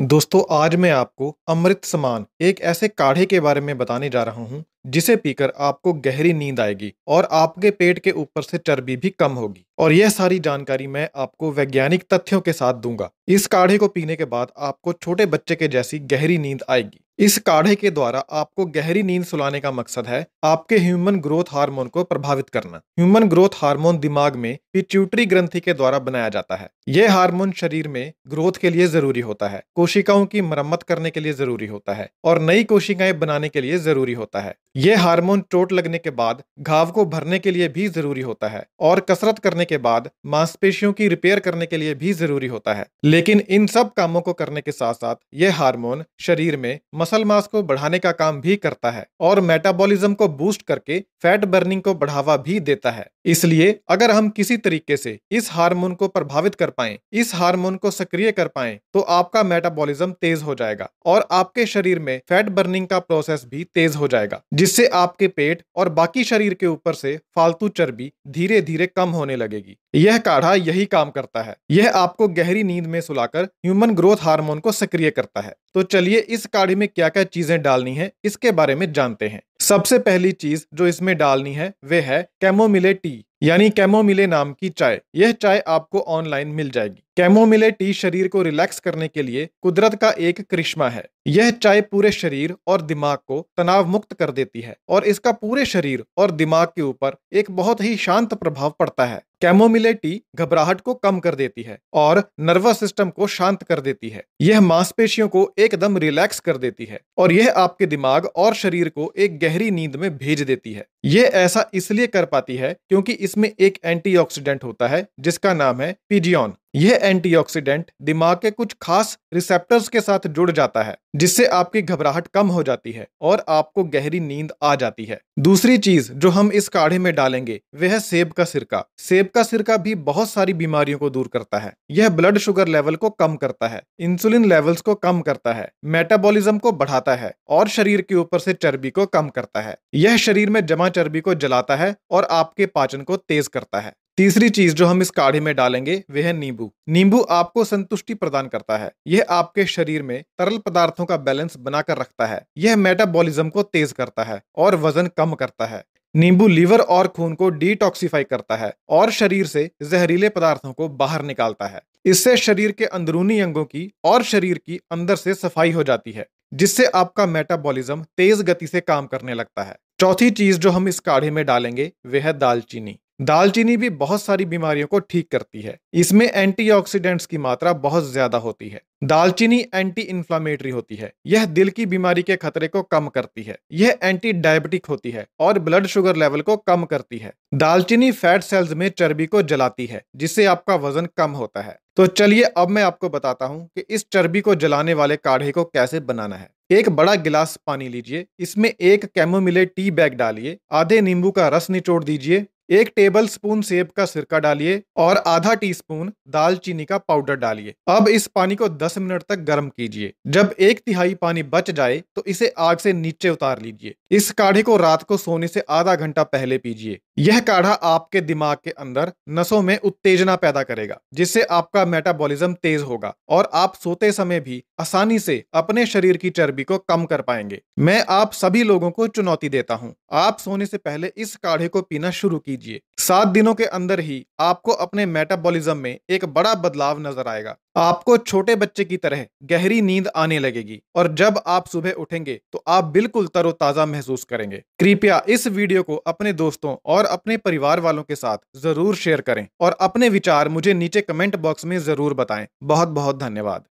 दोस्तों आज मैं आपको अमृत समान एक ऐसे काढ़े के बारे में बताने जा रहा हूँ जिसे पीकर आपको गहरी नींद आएगी और आपके पेट के ऊपर से चर्बी भी कम होगी और यह सारी जानकारी मैं आपको वैज्ञानिक तथ्यों के साथ दूंगा इस काढ़े को पीने के बाद आपको छोटे बच्चे के जैसी गहरी नींद आएगी इस काढ़े के द्वारा आपको गहरी नींद सुलाने का मकसद है आपके ह्यूमन ग्रोथ हार्मोन को प्रभावित करना ह्यूमन ग्रोथ हार्मोन दिमाग में पिट्यूटरी ग्रंथि के द्वारा बनाया जाता है यह हार्मोन शरीर में ग्रोथ के लिए जरूरी होता है कोशिकाओं की मरम्मत करने के लिए जरूरी होता है और नई कोशिकाएं बनाने के लिए जरूरी होता है ये हार्मोन चोट लगने के बाद घाव को भरने के लिए भी जरूरी होता है और कसरत करने के बाद मांसपेशियों की रिपेयर करने के लिए भी जरूरी होता है लेकिन इन सब कामों को करने के साथ साथ यह हार्मोन शरीर में मसल मास को बढ़ाने का काम भी करता है और मेटाबॉलिज्म को बूस्ट करके फैट बर्निंग को बढ़ावा भी देता है इसलिए अगर हम किसी तरीके से इस हार्मोन को प्रभावित कर पाए इस हार्मोन को सक्रिय कर पाए तो आपका मेटाबॉलिज्म तेज हो जाएगा और आपके शरीर में फैट बर्निंग का प्रोसेस भी तेज हो जाएगा जिससे आपके पेट और बाकी शरीर के ऊपर से फालतू चर्बी धीरे धीरे कम होने लगेगी यह काढ़ा यही काम करता है यह आपको गहरी नींद में सुलाकर ह्यूमन ग्रोथ हार्मोन को सक्रिय करता है तो चलिए इस काढ़े में क्या क्या चीजें डालनी है इसके बारे में जानते हैं सबसे पहली चीज जो इसमें डालनी है वे है कैमोमिले टी यानी कैमोमिले नाम की चाय यह चाय आपको ऑनलाइन मिल जाएगी कैमोमिले टी शरीर को रिलैक्स करने के लिए कुदरत का एक करिश्मा है यह चाय पूरे शरीर और दिमाग को तनाव मुक्त कर देती है और इसका पूरे शरीर और दिमाग के ऊपर एक बहुत ही शांत प्रभाव पड़ता है कैमोमिले टी घबराहट को कम कर देती है और नर्वस सिस्टम को शांत कर देती है यह मांसपेशियों को एकदम रिलैक्स कर देती है और यह आपके दिमाग और शरीर को एक गहरी नींद में भेज देती है यह ऐसा इसलिए कर पाती है क्योंकि इसमें एक एंटीऑक्सीडेंट होता है जिसका नाम है पीजियॉन यह एंटीऑक्सीडेंट दिमाग के कुछ खास रिसेप्टर्स के साथ जुड़ जाता है जिससे आपकी घबराहट कम हो जाती है और आपको गहरी नींद आ जाती है दूसरी चीज जो हम इस काढ़े में डालेंगे वह है सेब का सिरका सेब का सिरका भी बहुत सारी बीमारियों को दूर करता है यह ब्लड शुगर लेवल को कम करता है इंसुलिन लेवल्स को कम करता है मेटाबॉलिज्म को बढ़ाता है और शरीर के ऊपर से चर्बी को कम करता है यह शरीर में जमा चर्बी को जलाता है और आपके पाचन को तेज करता है तीसरी चीज जो हम इस काढ़े में डालेंगे वह है नींबू नींबू आपको संतुष्टि प्रदान करता है यह आपके शरीर में तरल पदार्थों का बैलेंस बनाकर रखता है यह मेटाबॉलिज्म को तेज करता है और वजन कम करता है नींबू लीवर और खून को डिटॉक्सिफाई करता है और शरीर से जहरीले पदार्थों को बाहर निकालता है इससे शरीर के अंदरूनी अंगों की और शरीर की अंदर से सफाई हो जाती है जिससे आपका मेटाबॉलिज्म तेज गति से काम करने लगता है चौथी चीज जो हम इस काढ़े में डालेंगे वह है दालचीनी दालचीनी भी बहुत सारी बीमारियों को ठीक करती है इसमें एंटीऑक्सीडेंट्स की मात्रा बहुत ज्यादा होती है दालचीनी एंटी इन्फ्लामेटरी होती है यह दिल की बीमारी के खतरे को कम करती है यह एंटी डायबिटिक होती है और ब्लड शुगर लेवल को कम करती है दालचीनी फैट सेल्स में चर्बी को जलाती है जिससे आपका वजन कम होता है तो चलिए अब मैं आपको बताता हूँ कि इस चर्बी को जलाने वाले काढ़े को कैसे बनाना है एक बड़ा गिलास पानी लीजिए इसमें एक कैमोमिले टी बैग डालिए आधे नींबू का रस निचोड़ दीजिए एक टेबल स्पून सेब का सिरका डालिए और आधा टीस्पून दालचीनी का पाउडर डालिए अब इस पानी को 10 मिनट तक गर्म कीजिए जब एक तिहाई पानी बच जाए तो इसे आग से नीचे उतार लीजिए इस काढ़े को रात को सोने से आधा घंटा पहले पीजिए यह काढ़ा आपके दिमाग के अंदर नसों में उत्तेजना पैदा करेगा जिससे आपका मेटाबॉलिज्म तेज होगा और आप सोते समय भी आसानी से अपने शरीर की चर्बी को कम कर पाएंगे मैं आप सभी लोगों को चुनौती देता हूँ आप सोने से पहले इस काढ़े को पीना शुरू कीजिए लीजिए सात दिनों के अंदर ही आपको अपने मेटाबॉलिज्म में एक बड़ा बदलाव नजर आएगा आपको छोटे बच्चे की तरह गहरी नींद आने लगेगी और जब आप सुबह उठेंगे तो आप बिल्कुल तरोताजा महसूस करेंगे कृपया इस वीडियो को अपने दोस्तों और अपने परिवार वालों के साथ जरूर शेयर करें और अपने विचार मुझे नीचे कमेंट बॉक्स में जरूर बताएं बहुत बहुत धन्यवाद